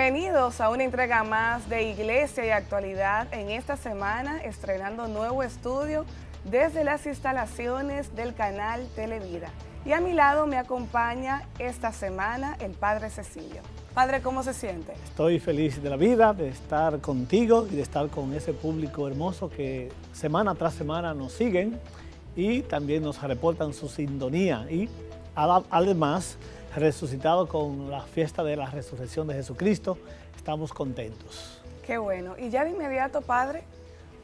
Bienvenidos a una entrega más de Iglesia y Actualidad en esta semana, estrenando nuevo estudio desde las instalaciones del canal Televida. Y a mi lado me acompaña esta semana el Padre Cecilio. Padre, ¿cómo se siente? Estoy feliz de la vida, de estar contigo y de estar con ese público hermoso que semana tras semana nos siguen y también nos reportan su sintonía y además resucitado con la fiesta de la resurrección de Jesucristo, estamos contentos. Qué bueno. Y ya de inmediato, Padre,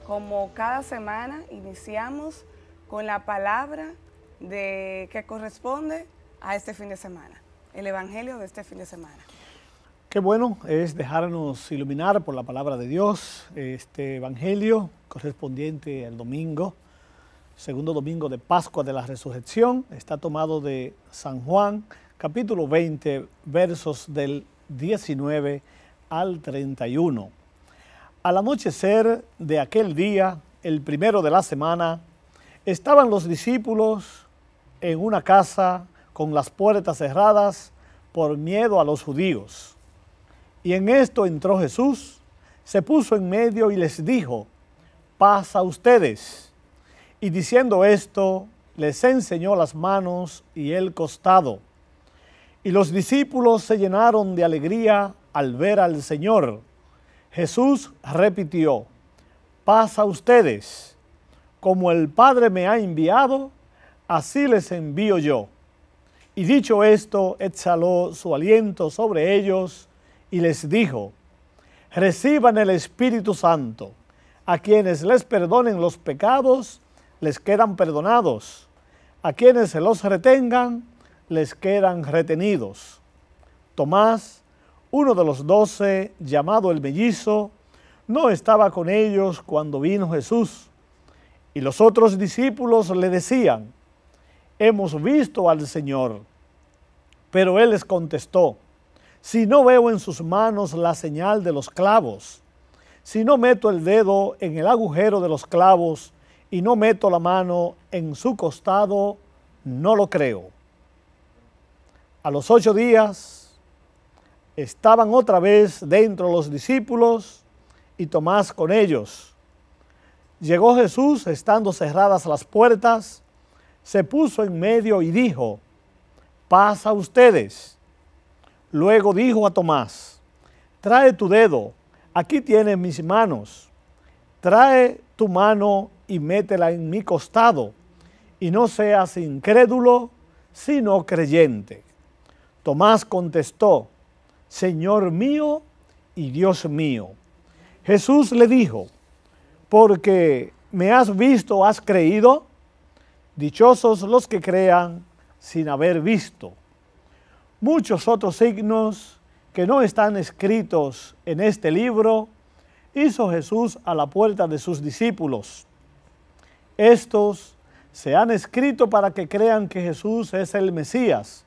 como cada semana, iniciamos con la palabra de, que corresponde a este fin de semana, el Evangelio de este fin de semana. Qué bueno es dejarnos iluminar por la palabra de Dios, este Evangelio correspondiente al domingo, segundo domingo de Pascua de la Resurrección, está tomado de San Juan, capítulo 20, versos del 19 al 31. Al anochecer de aquel día, el primero de la semana, estaban los discípulos en una casa con las puertas cerradas por miedo a los judíos. Y en esto entró Jesús, se puso en medio y les dijo, paz a ustedes. Y diciendo esto, les enseñó las manos y el costado. Y los discípulos se llenaron de alegría al ver al Señor. Jesús repitió, Pasa a ustedes, como el Padre me ha enviado, así les envío yo. Y dicho esto, exhaló su aliento sobre ellos y les dijo, reciban el Espíritu Santo. A quienes les perdonen los pecados, les quedan perdonados. A quienes se los retengan, les quedan retenidos. Tomás, uno de los doce, llamado el mellizo, no estaba con ellos cuando vino Jesús. Y los otros discípulos le decían, hemos visto al Señor. Pero él les contestó, si no veo en sus manos la señal de los clavos, si no meto el dedo en el agujero de los clavos y no meto la mano en su costado, no lo creo. A los ocho días estaban otra vez dentro los discípulos y Tomás con ellos. Llegó Jesús estando cerradas las puertas, se puso en medio y dijo, Pasa a ustedes. Luego dijo a Tomás, trae tu dedo, aquí tienes mis manos, trae tu mano y métela en mi costado, y no seas incrédulo, sino creyente. Tomás contestó, Señor mío y Dios mío. Jesús le dijo, porque me has visto, has creído, dichosos los que crean sin haber visto. Muchos otros signos que no están escritos en este libro hizo Jesús a la puerta de sus discípulos. Estos se han escrito para que crean que Jesús es el Mesías,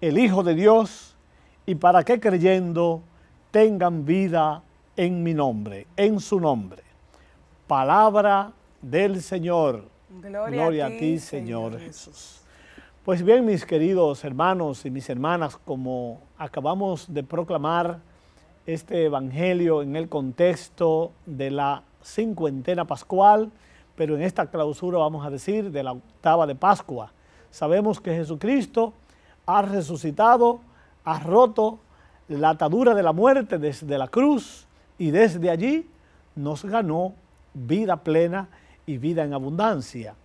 el Hijo de Dios, y para que creyendo tengan vida en mi nombre, en su nombre. Palabra del Señor. Gloria, a, ti, Señor, Jesús. Jesús. Pues bien, mis queridos hermanos y mis hermanas, como acabamos de proclamar este Evangelio en el contexto de la cincuentena pascual, pero en esta clausura vamos a decir de la octava de Pascua. Sabemos que Jesucristo ha resucitado, ha roto la atadura de la muerte desde la cruz y desde allí nos ganó vida plena y vida en abundancia.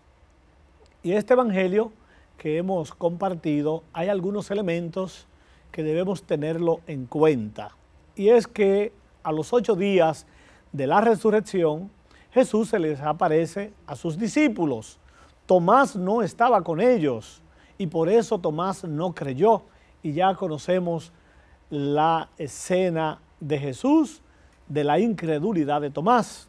Y este Evangelio que hemos compartido hay algunos elementos que debemos tenerlo en cuenta. Y es que a los ocho días de la resurrección, Jesús se les aparece a sus discípulos. Tomás no estaba con ellos y por eso Tomás no creyó. Y ya conocemos la escena de Jesús, de la incredulidad de Tomás.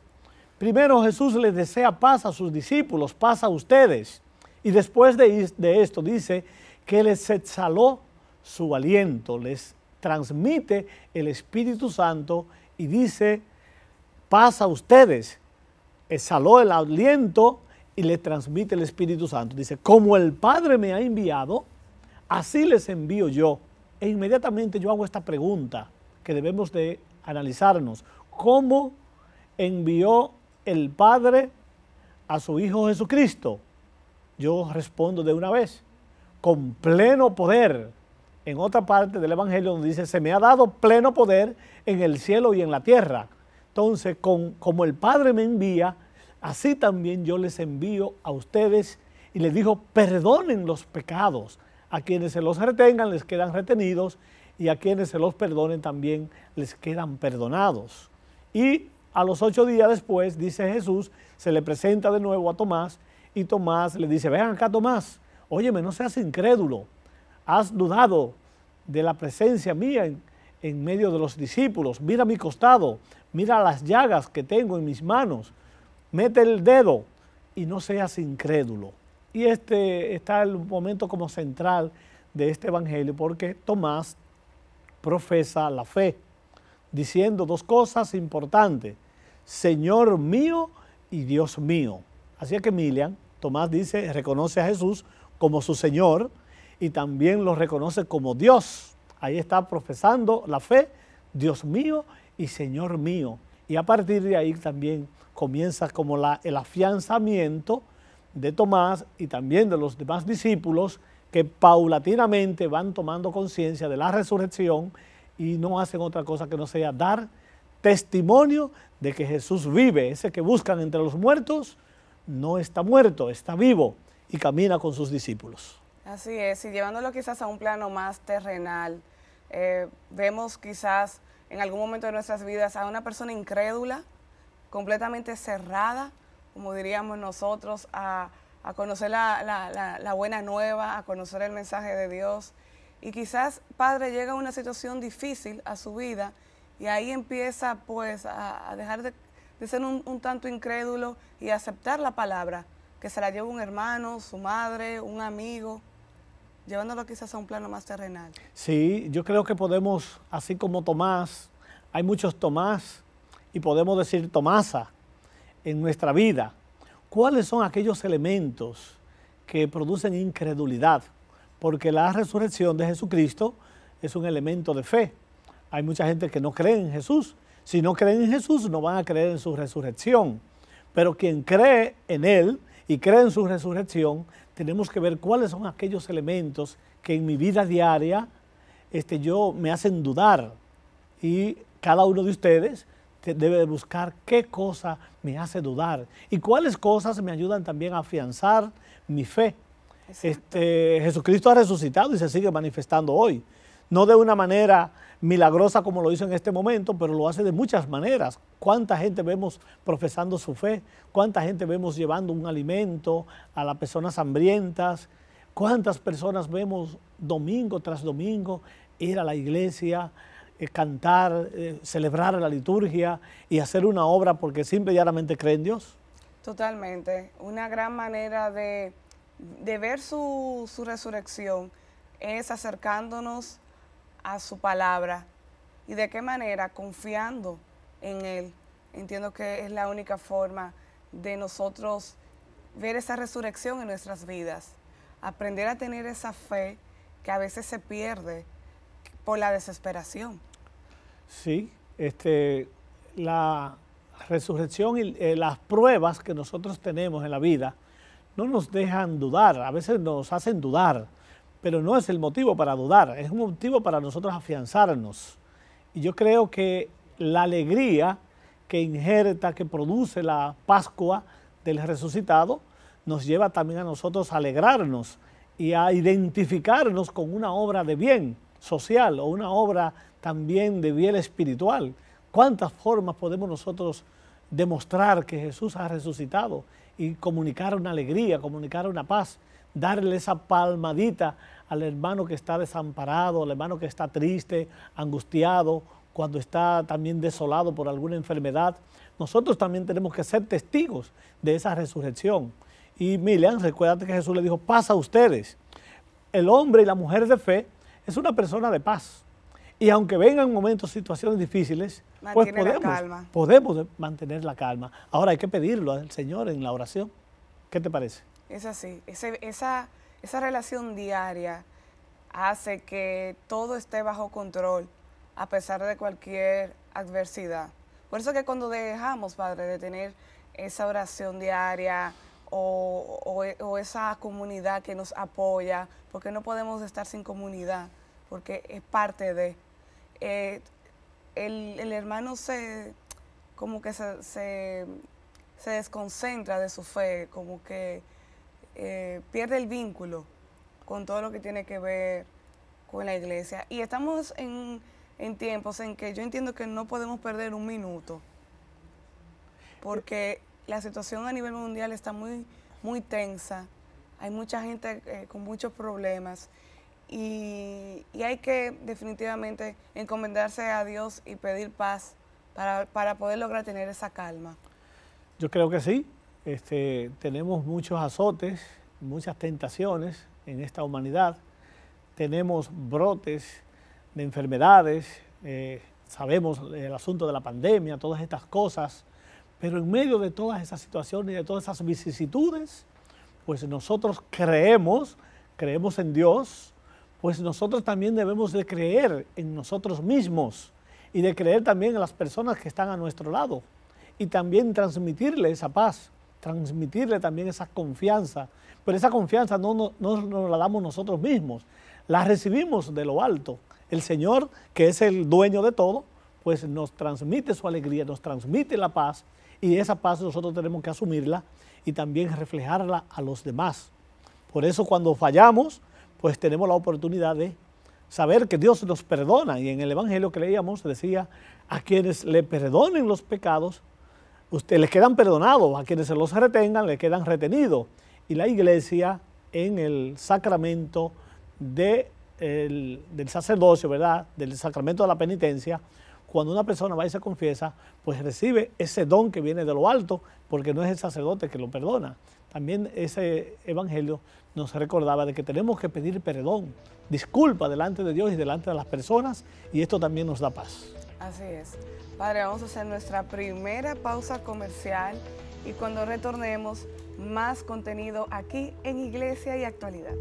Primero Jesús les desea paz a sus discípulos, paz a ustedes. Y después de, de esto dice que les exhaló su aliento, les transmite el Espíritu Santo y dice, paz a ustedes. Exhaló el aliento y le transmite el Espíritu Santo. Dice, como el Padre me ha enviado, así les envío yo. E inmediatamente yo hago esta pregunta que debemos de analizarnos. ¿Cómo envió el Padre a su Hijo Jesucristo? Yo respondo de una vez, con pleno poder. En otra parte del Evangelio donde dice, se me ha dado pleno poder en el cielo y en la tierra. Entonces, con, como el Padre me envía, Así también yo les envío a ustedes y les dijo, perdonen los pecados. A quienes se los retengan les quedan retenidos y a quienes se los perdonen también les quedan perdonados. Y a los ocho días después, dice Jesús, se le presenta de nuevo a Tomás y Tomás le dice, ven acá Tomás, óyeme, no seas incrédulo, has dudado de la presencia mía en, en medio de los discípulos, mira mi costado, mira las llagas que tengo en mis manos, mete el dedo y no seas incrédulo. Y este está el momento como central de este evangelio porque Tomás profesa la fe diciendo dos cosas importantes, Señor mío y Dios mío. Así que Milian, Tomás dice, reconoce a Jesús como su Señor y también lo reconoce como Dios. Ahí está profesando la fe, Dios mío y Señor mío. Y a partir de ahí también comienza como el afianzamiento de Tomás y también de los demás discípulos que paulatinamente van tomando conciencia de la resurrección y no hacen otra cosa que no sea dar testimonio de que Jesús vive. Ese que buscan entre los muertos no está muerto, está vivo y camina con sus discípulos. Así es, y llevándolo quizás a un plano más terrenal, eh, vemos quizás en algún momento de nuestras vidas a una persona incrédula, completamente cerrada, como diríamos nosotros, a, conocer la, buena nueva, a conocer el mensaje de Dios. Y quizás, padre, llega a una situación difícil a su vida y ahí empieza pues a, dejar de, ser un, un, tanto incrédulo y aceptar la palabra que se la lleva un hermano, su madre, un amigo llevándolo quizás a un plano más terrenal. Sí, yo creo que podemos, así como Tomás, hay muchos Tomás y podemos decir Tomasa en nuestra vida. ¿Cuáles son aquellos elementos que producen incredulidad? Porque la resurrección de Jesucristo es un elemento de fe. Hay mucha gente que no cree en Jesús. Si no creen en Jesús, no van a creer en su resurrección. Pero quien cree en Él, y creen en su resurrección, tenemos que ver cuáles son aquellos elementos que en mi vida diaria este, yo me hacen dudar. Y cada uno de ustedes debe buscar qué cosa me hace dudar y cuáles cosas me ayudan también a afianzar mi fe. Este, Jesucristo ha resucitado y se sigue manifestando hoy no de una manera milagrosa como lo hizo en este momento, pero lo hace de muchas maneras. ¿Cuánta gente vemos profesando su fe? ¿Cuánta gente vemos llevando un alimento a las personas hambrientas? ¿Cuántas personas vemos domingo tras domingo ir a la iglesia, eh, cantar, eh, celebrar la liturgia y hacer una obra porque simple y llanamente creen en Dios? Totalmente. Una gran manera de, ver su, su resurrección es acercándonos a su palabra y de qué manera confiando en Él. Entiendo que es la única forma de nosotros ver esa resurrección en nuestras vidas, aprender a tener esa fe que a veces se pierde por la desesperación. Sí, este, la resurrección y eh, las pruebas que nosotros tenemos en la vida no nos dejan dudar, a veces nos hacen dudar pero no es el motivo para dudar, es un motivo para nosotros afianzarnos. Y yo creo que la alegría que injerta, que produce la Pascua del resucitado, nos lleva también a nosotros a alegrarnos y a identificarnos con una obra de bien social o una obra también de bien espiritual. ¿Cuántas formas podemos nosotros demostrar que Jesús ha resucitado y comunicar una alegría, comunicar una paz? darle esa palmadita al hermano que está desamparado, al hermano que está triste, angustiado, cuando está también desolado por alguna enfermedad. Nosotros también tenemos que ser testigos de esa resurrección. Y Milian, recuérdate que Jesús le dijo, pasa a ustedes. El hombre y la mujer de fe es una persona de paz. Y aunque vengan momentos, situaciones difíciles, pues podemos mantener la calma. Ahora hay que pedirlo al Señor en la oración. ¿Qué te parece? Es así, esa, esa relación diaria hace que todo esté bajo control a pesar de cualquier adversidad. Por eso que cuando dejamos, Padre, de tener esa oración diaria o, esa comunidad que nos apoya, porque no podemos estar sin comunidad, porque es parte de... Eh, el, hermano se como que se desconcentra de su fe, como que eh, pierde el vínculo con todo lo que tiene que ver con la iglesia. Y estamos en, tiempos en que yo entiendo que no podemos perder un minuto, porque la situación a nivel mundial está muy, muy tensa, hay mucha gente eh, con muchos problemas. Y, hay que definitivamente encomendarse a Dios y pedir paz para poder lograr tener esa calma. Yo creo que sí, este, tenemos muchos azotes, muchas tentaciones en esta humanidad, tenemos brotes de enfermedades, eh, sabemos el asunto de la pandemia, todas estas cosas, pero en medio de todas esas situaciones y de todas esas vicisitudes, pues nosotros creemos, creemos en Dios, pues nosotros también debemos de creer en nosotros mismos y de creer también en las personas que están a nuestro lado y también transmitirle esa paz transmitirle también esa confianza. Pero esa confianza no, nos la damos nosotros mismos, la recibimos de lo alto. El Señor, que es el dueño de todo, pues nos transmite su alegría, nos transmite la paz y esa paz nosotros tenemos que asumirla y también reflejarla a los demás. Por eso cuando fallamos, pues tenemos la oportunidad de saber que Dios nos perdona. Y en el Evangelio que leíamos decía, a quienes le perdonen los pecados, Ustedes les quedan perdonados, a quienes se los retengan les quedan retenidos. Y la iglesia en el sacramento del sacerdocio, ¿verdad? Del sacramento de la penitencia, cuando una persona va y se confiesa, pues recibe ese don que viene de lo alto, porque no es el sacerdote que lo perdona. También ese evangelio nos recordaba de que tenemos que pedir perdón, disculpa delante de Dios y delante de las personas, y esto también nos da paz. Así es. Padre, vamos a hacer nuestra primera pausa comercial y cuando retornemos, más contenido aquí en Iglesia y Actualidad.